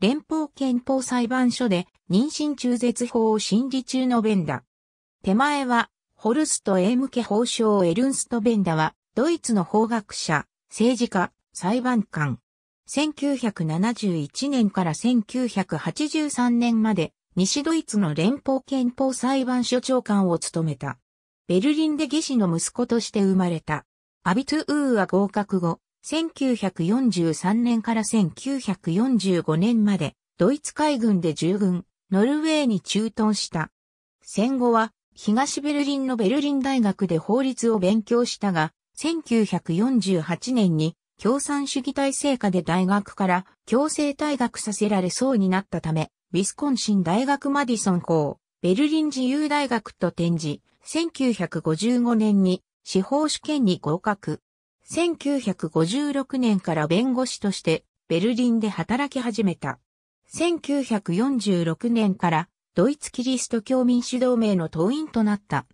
連邦憲法裁判所で妊娠中絶法を審理中のベンダ。手前は、ホルスト・エームケ法相エルンスト・ベンダは、ドイツの法学者、政治家、裁判官。1971年から1983年まで、西ドイツの連邦憲法裁判所長官を務めた。ベルリンで技師の息子として生まれた。アビトゥーは合格後、1943年から1945年までドイツ海軍で従軍、ノルウェーに駐屯した。戦後は東ベルリンのベルリン大学で法律を勉強したが、1948年に共産主義体制下で大学から強制退学させられそうになったため、ウィスコンシン大学マディソン校、ベルリン自由大学と展示、1955年に司法試験に合格。1956年から弁護士としてベルリンで働き始めた。1946年からドイツキリスト教民主同盟の党員となった。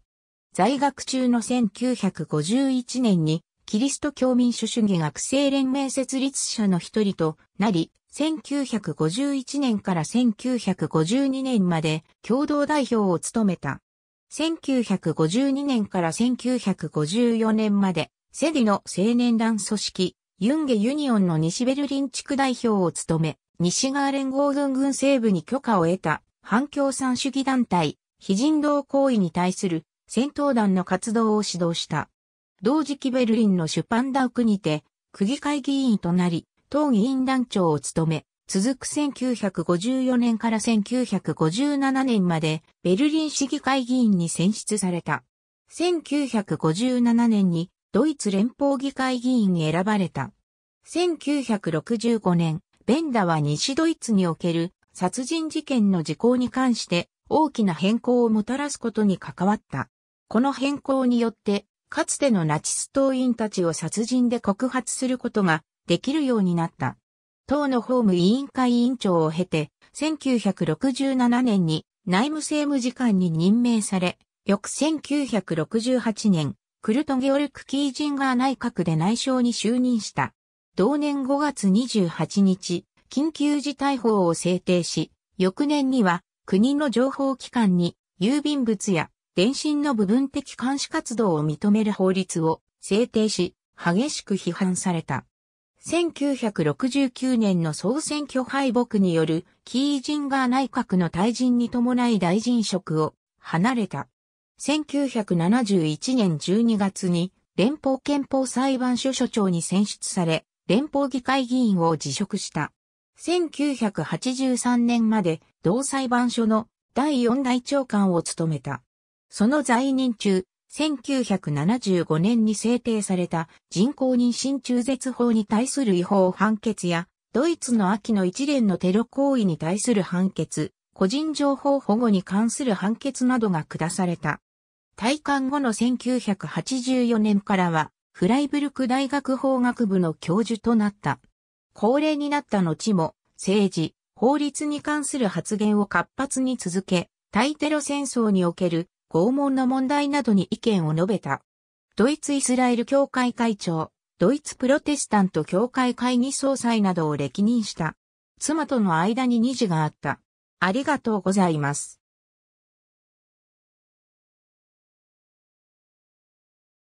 在学中の1951年にキリスト教民主主義学生連盟設立者の一人となり、1951年から1952年まで共同代表を務めた。1952年から1954年までセディの青年団組織、ユンゲユニオンの西ベルリン地区代表を務め、西側連合軍軍西部に許可を得た反共産主義団体、非人道行為に対する戦闘団の活動を指導した。同時期ベルリンのシュパンダウクにて、区議会議員となり、党議員団長を務め、続く1954年から1957年までベルリン市議会議員に選出された。1957年にドイツ連邦議会議員に選ばれた。1965年、ベンダは西ドイツにおける殺人事件の時効に関して大きな変更をもたらすことに関わった。この変更によって、かつてのナチス党員たちを殺人で告発することができるようになった。党の法務委員会委員長を経て、1967年に内務政務次官に任命され、翌1968年、クルト・ゲオルク・キージンガー内閣で内相に就任した。同年5月28日、緊急事態法を制定し、翌年には国の情報機関に郵便物や電信の部分的監視活動を認める法律を制定し、激しく批判された。1969年の総選挙敗北によるキージンガー内閣の退陣に伴い大臣職を離れた。1971年12月に連邦憲法裁判所所長に選出され、連邦議会議員を辞職した。1983年まで同裁判所の第4代長官を務めた。その在任中、1975年に制定された人工妊娠中絶法に対する違法判決や、ドイツの秋の一連のテロ行為に対する判決、個人情報保護に関する判決などが下された。退官後の1984年からは、フライブルク大学法学部の教授となった。高齢になった後も、政治、法律に関する発言を活発に続け、対テロ戦争における拷問の問題などに意見を述べた。ドイツイスラエル協会会長、ドイツプロテスタント協会会議総裁などを歴任した。妻との間に2児があった。ありがとうございます。